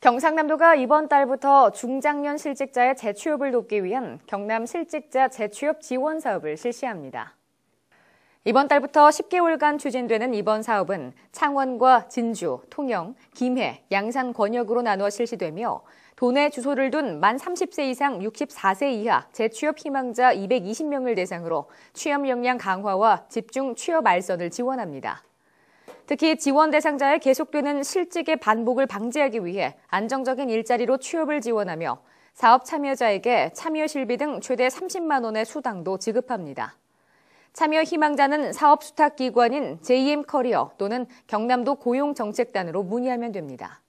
경상남도가 이번 달부터 중장년 실직자의 재취업을 돕기 위한 경남 실직자 재취업 지원 사업을 실시합니다. 이번 달부터 10개월간 추진되는 이번 사업은 창원과 진주, 통영, 김해, 양산 권역으로 나누어 실시되며 도내 주소를 둔 만 30세 이상 64세 이하 재취업 희망자 220명을 대상으로 취업 역량 강화와 집중 취업 알선을 지원합니다. 특히 지원 대상자의 계속되는 실직의 반복을 방지하기 위해 안정적인 일자리로 취업을 지원하며 사업 참여자에게 참여 실비 등 최대 30만 원의 수당도 지급합니다. 참여 희망자는 사업 수탁 기관인 JM커리어 또는 경남도 고용정책단으로 문의하면 됩니다.